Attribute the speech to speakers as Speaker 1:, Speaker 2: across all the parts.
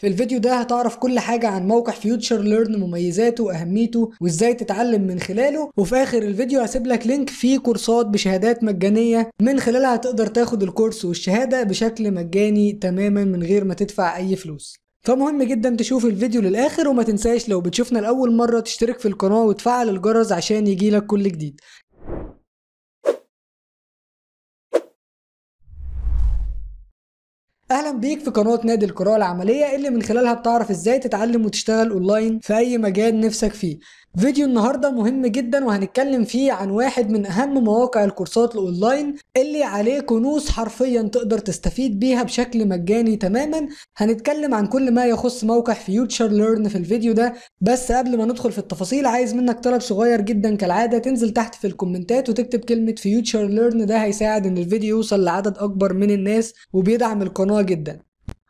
Speaker 1: في الفيديو ده هتعرف كل حاجة عن موقع فيوتشر ليرن مميزاته وأهميته وإزاي تتعلم من خلاله وفي آخر الفيديو هسيب لك لينك فيه كورسات بشهادات مجانية من خلالها هتقدر تاخد الكورس والشهادة بشكل مجاني تماما من غير ما تدفع أي فلوس فمهم جدا تشوف الفيديو للآخر وما تنساش لو بتشوفنا لأول مرة تشترك في القناة وتفعل الجرس عشان يجيلك كل جديد اهلا بيك في قناه نادي القراءه العمليه اللي من خلالها بتعرف ازاي تتعلم وتشتغل اونلاين في اي مجال نفسك فيه فيديو النهاردة مهم جدا وهنتكلم فيه عن واحد من أهم مواقع الكورسات الأونلاين اللي عليه كنوز حرفيا تقدر تستفيد بيها بشكل مجاني تماما هنتكلم عن كل ما يخص موقع فيوتشر ليرن في الفيديو ده بس قبل ما ندخل في التفاصيل عايز منك طلب صغير جدا كالعادة تنزل تحت في الكومنتات وتكتب كلمة فيوتشر ليرن ده هيساعد إن الفيديو يوصل لعدد أكبر من الناس وبيدعم القناة جدا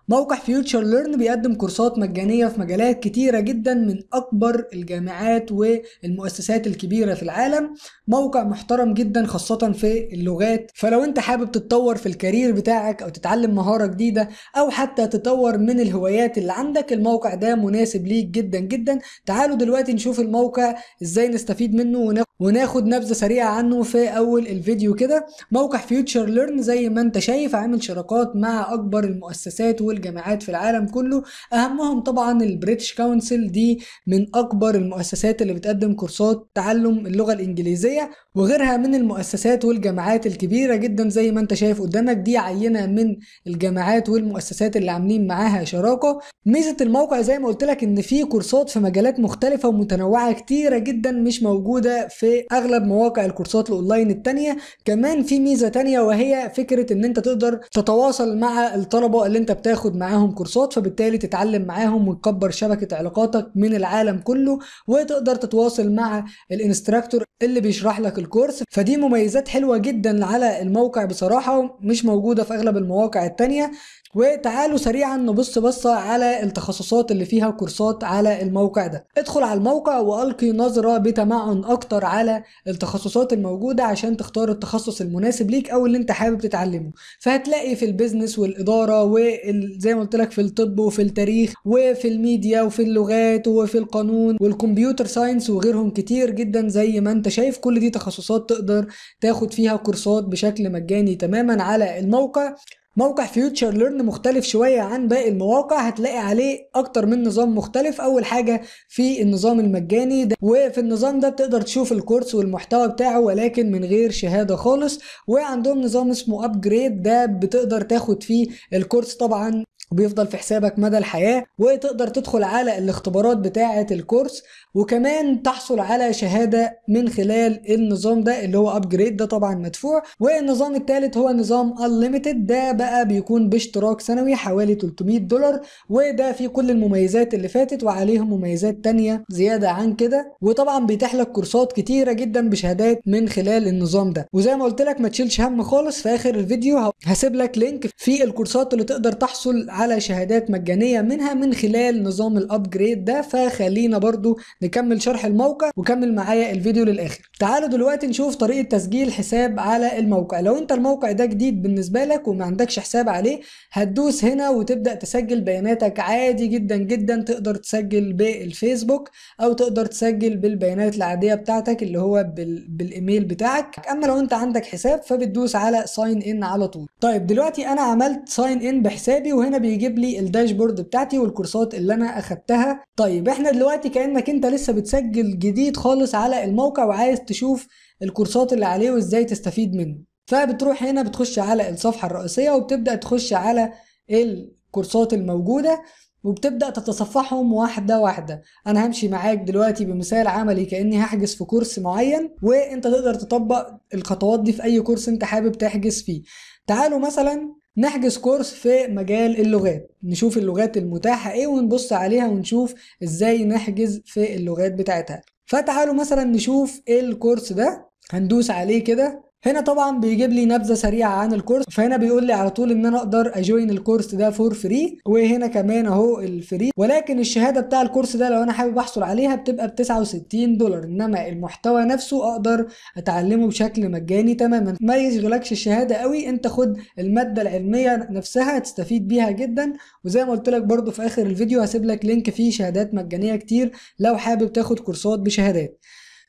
Speaker 1: موقع فيوتشر ليرن بيقدم كورسات مجانية في مجالات كتيرة جدا من أكبر الجامعات والمؤسسات الكبيرة في العالم موقع محترم جدا خاصة في اللغات فلو انت حابب تتطور في الكارير بتاعك أو تتعلم مهارة جديدة أو حتى تطور من الهوايات اللي عندك الموقع ده مناسب ليك جدا جدا تعالوا دلوقتي نشوف الموقع ازاي نستفيد منه وناخد نبذة سريعة عنه في أول الفيديو كده موقع فيوتشر ليرن زي ما انت شايف عامل شراكات مع أكبر المؤسسات والجماعات في العالم كله اهمهم طبعا البريتش كونسل دي من اكبر المؤسسات اللي بتقدم كورسات تعلم اللغه الانجليزيه وغيرها من المؤسسات والجامعات الكبيره جدا زي ما انت شايف قدامك دي عينه من الجامعات والمؤسسات اللي عاملين معاها شراكه ميزه الموقع زي ما قلت لك ان في كورسات في مجالات مختلفه ومتنوعه كتيره جدا مش موجوده في اغلب مواقع الكورسات الاونلاين التانيه كمان في ميزه تانيه وهي فكره ان انت تقدر تتواصل مع الطلبه اللي انت بتاخد تاخد معاهم كورسات فبالتالي تتعلم معاهم وتكبر شبكه علاقاتك من العالم كله وتقدر تتواصل مع الانستراكتور اللي بيشرح لك الكورس فدي مميزات حلوه جدا على الموقع بصراحه مش موجوده في اغلب المواقع التانيه وتعالوا سريعا نبص بصة على التخصصات اللي فيها كورسات على الموقع ده ادخل على الموقع وألقي نظرة بتمعن أكتر على التخصصات الموجودة عشان تختار التخصص المناسب ليك أو اللي انت حابب تتعلمه فهتلاقي في البيزنس والإدارة وال زي ما قلت لك في الطب وفي التاريخ وفي الميديا وفي اللغات وفي القانون والكمبيوتر ساينس وغيرهم كتير جدا زي ما انت شايف كل دي تخصصات تقدر تاخد فيها كورسات بشكل مجاني تماما على الموقع موقع فيوتشر ليرن مختلف شوية عن باقي المواقع هتلاقي عليه أكتر من نظام مختلف أول حاجة في النظام المجاني ده وفي النظام ده بتقدر تشوف الكورس والمحتوى بتاعه ولكن من غير شهادة خالص وعندهم نظام اسمه أبجريد ده بتقدر تاخد فيه الكورس طبعا وبيفضل في حسابك مدى الحياة وتقدر تدخل على الاختبارات بتاعة الكورس وكمان تحصل على شهادة من خلال النظام ده اللي هو ابجريد ده طبعا مدفوع والنظام الثالث هو نظام unlimited ده بقى بيكون باشتراك سنوي حوالي 300 دولار وده فيه كل المميزات اللي فاتت وعليهم مميزات تانية زيادة عن كده وطبعا بيتاح لك كورسات كتيرة جدا بشهادات من خلال النظام ده وزي ما قلت لك ما تشيلش هم خالص في اخر الفيديو هسيب لك لينك في الكورسات اللي تقدر تحصل على شهادات مجانية منها من خلال نظام الابجريد ده فخلينا برضو نكمل شرح الموقع وكمل معايا الفيديو للاخر تعالوا دلوقتي نشوف طريقة تسجيل حساب على الموقع لو انت الموقع ده جديد بالنسبة لك وما عندكش حساب عليه هتدوس هنا وتبدأ تسجل بياناتك عادي جدا جدا تقدر تسجل بالفيسبوك او تقدر تسجل بالبيانات العادية بتاعتك اللي هو بال... بالايميل بتاعك اما لو انت عندك حساب فبتدوس على ساين ان على طول طيب دلوقتي انا عملت ساين ان بحسابي وهنا بيجيب لي الداشبورد بتاعتي والكورسات اللي انا اخدتها طيب احنا دلوقتي كانك انت لسه بتسجل جديد خالص على الموقع وعايز تشوف الكورسات اللي عليه وازاي تستفيد منه فبتروح هنا بتخش على الصفحه الرئيسيه وبتبدا تخش على الكورسات الموجوده وبتبدا تتصفحهم واحده واحده انا همشي معاك دلوقتي بمثال عملي كاني هحجز في كورس معين وانت تقدر تطبق الخطوات دي في اي كورس انت حابب تحجز فيه تعالوا مثلا نحجز كورس في مجال اللغات نشوف اللغات المتاحة ايه ونبص عليها ونشوف ازاي نحجز في اللغات بتاعتها فتعالوا مثلا نشوف إيه الكورس ده هندوس عليه كده هنا طبعا بيجيب لي نبذه سريعه عن الكورس فهنا بيقول لي على طول ان انا اقدر اجوين الكورس ده فور فري وهنا كمان اهو الفري ولكن الشهاده بتاع الكورس ده لو انا حابب احصل عليها بتبقى ب 69 دولار انما المحتوى نفسه اقدر اتعلمه بشكل مجاني تماما ما يشغلكش الشهاده قوي انت خد الماده العلميه نفسها هتستفيد بيها جدا وزي ما قلت لك برده في اخر الفيديو هسيب لك لينك فيه شهادات مجانيه كتير لو حابب تاخد كورسات بشهادات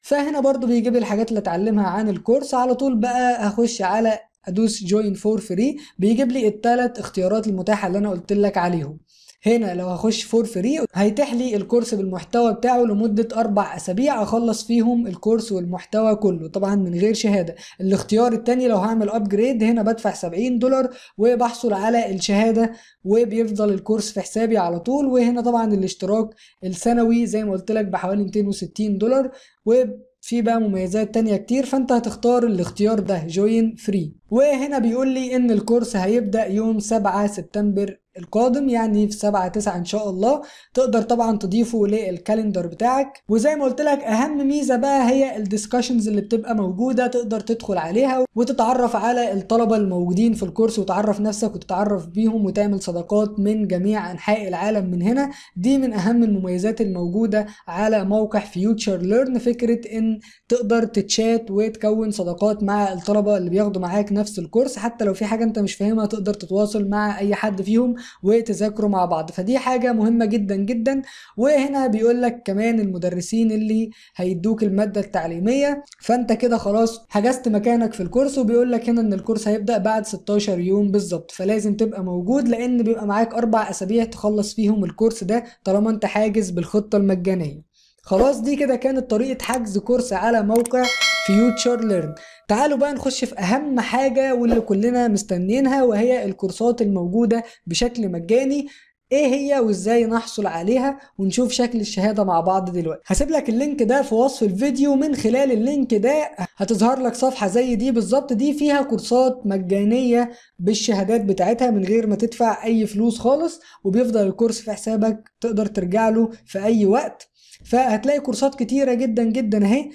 Speaker 1: فهنا برضو بيجيب لي الحاجات اللي اتعلمها عن الكورس على طول بقى هخش على ادوس جوين فور فري بيجيب لي الثلاث اختيارات المتاحه اللي انا قلت لك عليهم هنا لو هخش فور فري هيتيح لي الكورس بالمحتوى بتاعه لمدة أربع أسابيع أخلص فيهم الكورس والمحتوى كله طبعا من غير شهادة الاختيار الثاني لو هعمل أبجريد هنا بدفع 70 دولار وبحصل على الشهادة وبيفضل الكورس في حسابي على طول وهنا طبعا الاشتراك السنوي زي ما قلت لك بحوالي 260 دولار و في بقى مميزات تانية كتير فانت هتختار الاختيار ده جوين فري وهنا بيقول لي ان الكورس هيبدأ يوم 7 سبتمبر القادم يعني في 7 9 ان شاء الله تقدر طبعا تضيفه للكالندر بتاعك وزي ما قلت لك اهم ميزه بقى هي الديسكشنز اللي بتبقى موجوده تقدر تدخل عليها وتتعرف على الطلبه الموجودين في الكورس وتعرف نفسك وتتعرف بيهم وتعمل صداقات من جميع انحاء العالم من هنا دي من اهم المميزات الموجوده على موقع فيوتشر ليرن فكره ان تقدر تتشات وتكون صداقات مع الطلبه اللي بياخدوا معاك نفس الكورس حتى لو في حاجه انت مش فاهمها تقدر تتواصل مع اي حد فيهم وتذاكروا مع بعض فدي حاجة مهمة جدا جدا وهنا بيقول لك كمان المدرسين اللي هيدوك المادة التعليمية فانت كده خلاص حجزت مكانك في الكورس وبيقول لك هنا ان الكورس هيبدأ بعد 16 يوم بالظبط فلازم تبقى موجود لان بيبقى معاك اربع اسابيع تخلص فيهم الكورس ده طالما انت حاجز بالخطة المجانية خلاص دي كده كانت طريقة حجز كورس على موقع فيوتشر ليرن تعالوا بقى نخش في اهم حاجه واللي كلنا مستنيينها وهي الكورسات الموجوده بشكل مجاني ايه هي وازاي نحصل عليها ونشوف شكل الشهاده مع بعض دلوقتي هسيب لك اللينك ده في وصف الفيديو من خلال اللينك ده هتظهر لك صفحه زي دي بالظبط دي فيها كورسات مجانيه بالشهادات بتاعتها من غير ما تدفع اي فلوس خالص وبيفضل الكورس في حسابك تقدر ترجع له في اي وقت فهتلاقي كورسات كتيره جدا جدا اهي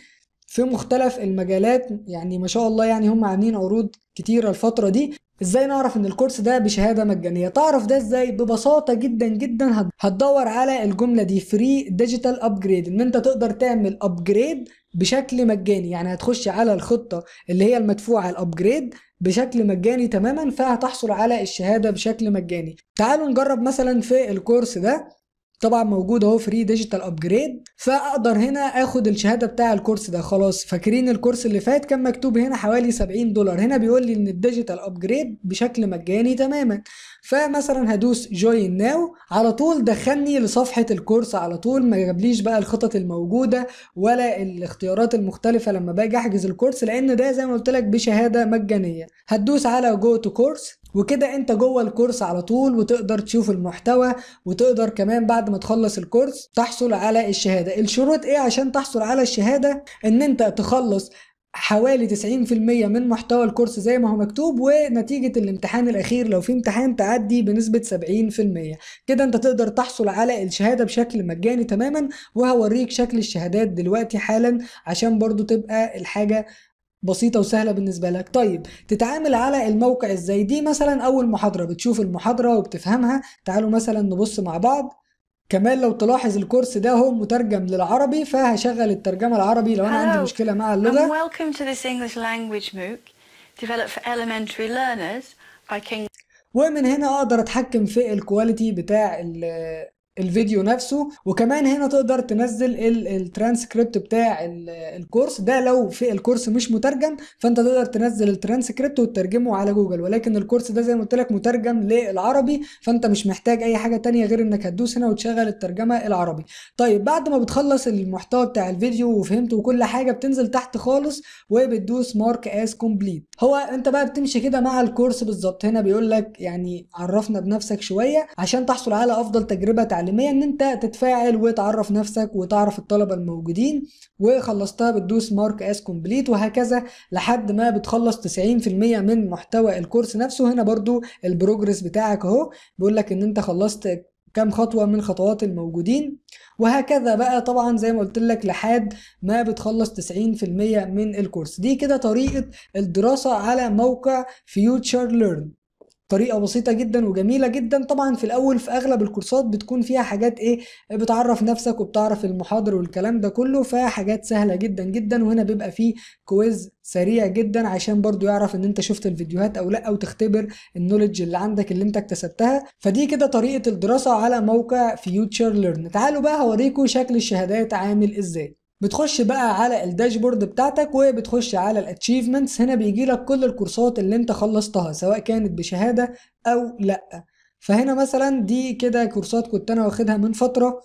Speaker 1: في مختلف المجالات يعني ما شاء الله يعني هم عاملين عروض كتيرة الفترة دي ازاي نعرف ان الكورس ده بشهادة مجانية تعرف ده ازاي ببساطة جدا جدا هتدور على الجملة دي فري ديجيتال ابجريد ان انت تقدر تعمل ابجريد بشكل مجاني يعني هتخش على الخطة اللي هي المدفوعة الابجريد بشكل مجاني تماما فهتحصل على الشهادة بشكل مجاني تعالوا نجرب مثلا في الكورس ده طبعا موجود اهو فري ديجيتال ابجريد فاقدر هنا اخد الشهاده بتاع الكورس ده خلاص فاكرين الكورس اللي فات كان مكتوب هنا حوالي 70 دولار هنا بيقول لي ان الديجيتال ابجريد بشكل مجاني تماما فمثلا هدوس جوين ناو على طول دخلني لصفحه الكورس على طول ما جابليش بقى الخطط الموجوده ولا الاختيارات المختلفه لما باجي احجز الكورس لان ده زي ما قلت لك بشهاده مجانيه هتدوس على جو تو كورس وكده انت جوه الكورس على طول وتقدر تشوف المحتوى وتقدر كمان بعد ما تخلص الكورس تحصل على الشهادة الشروط ايه عشان تحصل على الشهادة ان انت تخلص حوالي 90% من محتوى الكورس زي ما هو مكتوب ونتيجة الامتحان الأخير لو في امتحان تعدي بنسبة 70% كده أنت تقدر تحصل على الشهادة بشكل مجاني تماما وهوريك شكل الشهادات دلوقتي حالا عشان برضو تبقى الحاجة بسيطه وسهله بالنسبه لك طيب تتعامل على الموقع ازاي دي مثلا اول محاضره بتشوف المحاضره وبتفهمها تعالوا مثلا نبص مع بعض كمان لو تلاحظ الكورس ده هو مترجم للعربي فهشغل الترجمه العربي لو انا عندي مشكله مع اللغه ومن هنا اقدر اتحكم في الكواليتي بتاع الفيديو نفسه وكمان هنا تقدر تنزل الترانسكريبت بتاع الكورس ده لو في الكورس مش مترجم فانت تقدر تنزل الترانسكريبت وتترجمه على جوجل ولكن الكورس ده زي ما قلت لك مترجم للعربي فانت مش محتاج اي حاجه تانية غير انك هتدوس هنا وتشغل الترجمه العربي طيب بعد ما بتخلص المحتوى بتاع الفيديو وفهمته وكل حاجه بتنزل تحت خالص وبتدوس مارك از كومبليت هو انت بقى بتمشي كده مع الكورس بالظبط هنا بيقول لك يعني عرفنا بنفسك شويه عشان تحصل على افضل تجربه التعليمية ان انت تتفاعل وتعرف نفسك وتعرف الطلبة الموجودين وخلصتها بتدوس مارك اس كومبليت وهكذا لحد ما بتخلص 90% من محتوى الكورس نفسه هنا برضو البروجرس بتاعك اهو بيقول لك ان انت خلصت كام خطوة من خطوات الموجودين وهكذا بقى طبعا زي ما قلت لك لحد ما بتخلص 90% من الكورس دي كده طريقة الدراسة على موقع فيوتشر ليرن طريقه بسيطه جدا وجميله جدا طبعا في الاول في اغلب الكورسات بتكون فيها حاجات ايه بتعرف نفسك وبتعرف المحاضر والكلام ده كله فحاجات سهله جدا جدا وهنا بيبقى فيه كويز سريع جدا عشان برضو يعرف ان انت شفت الفيديوهات او لا وتختبر النولج اللي عندك اللي انت اكتسبتها فدي كده طريقه الدراسه على موقع فيوتشر ليرن تعالوا بقى هوريكم شكل الشهادات عامل ازاي بتخش بقى على الداشبورد بتاعتك وبتخش على الاتشيفمنتس هنا بيجي لك كل الكورسات اللي انت خلصتها سواء كانت بشهاده او لا فهنا مثلا دي كده كورسات كنت انا واخدها من فتره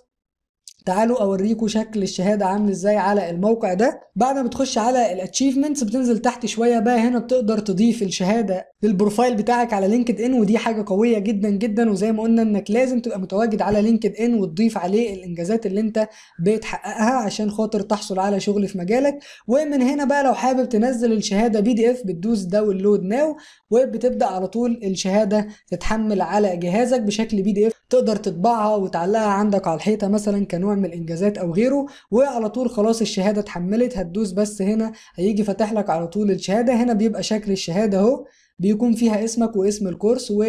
Speaker 1: تعالوا اوريكم شكل الشهاده عامل ازاي على الموقع ده بعد ما بتخش على الاتشيفمنتس بتنزل تحت شويه بقى هنا بتقدر تضيف الشهاده للبروفايل بتاعك على لينكد ان ودي حاجه قويه جدا جدا وزي ما قلنا انك لازم تبقى متواجد على لينكد ان وتضيف عليه الانجازات اللي انت بتحققها عشان خاطر تحصل على شغل في مجالك ومن هنا بقى لو حابب تنزل الشهاده بي دي اف بتدوس داونلود ناو وبتبدا على طول الشهاده تتحمل على جهازك بشكل بي دي اف تقدر تطبعها وتعلقها عندك على الحيطه مثلا كنوع من الانجازات او غيره وعلى طول خلاص الشهاده اتحملت هتدوس بس هنا هيجي فاتح لك على طول الشهاده هنا بيبقى شكل الشهاده اهو بيكون فيها اسمك واسم الكورس و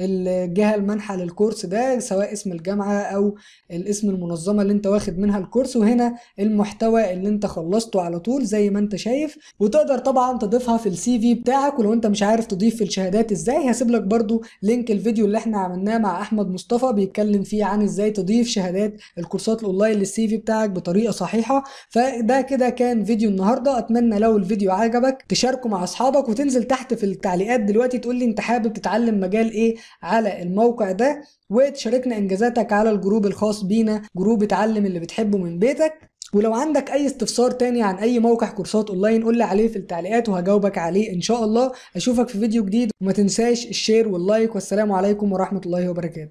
Speaker 1: الجهه المنحه للكورس ده سواء اسم الجامعه او الاسم المنظمه اللي انت واخد منها الكورس وهنا المحتوى اللي انت خلصته على طول زي ما انت شايف وتقدر طبعا تضيفها في السي في بتاعك ولو انت مش عارف تضيف في الشهادات ازاي هسيب لك برده لينك الفيديو اللي احنا عملناه مع احمد مصطفى بيتكلم فيه عن ازاي تضيف شهادات الكورسات الاونلاين للسي في بتاعك بطريقه صحيحه فده كده كان فيديو النهارده اتمنى لو الفيديو عجبك تشاركه مع اصحابك وتنزل تحت في التعليقات دلوقتي تقول لي انت حابب تتعلم مجال ايه على الموقع ده وتشاركنا انجازاتك على الجروب الخاص بينا جروب اتعلم اللي بتحبه من بيتك ولو عندك اي استفسار تاني عن اي موقع كورسات اونلاين قول لي عليه في التعليقات وهجاوبك عليه ان شاء الله اشوفك في فيديو جديد وما تنساش الشير واللايك والسلام عليكم ورحمة الله وبركاته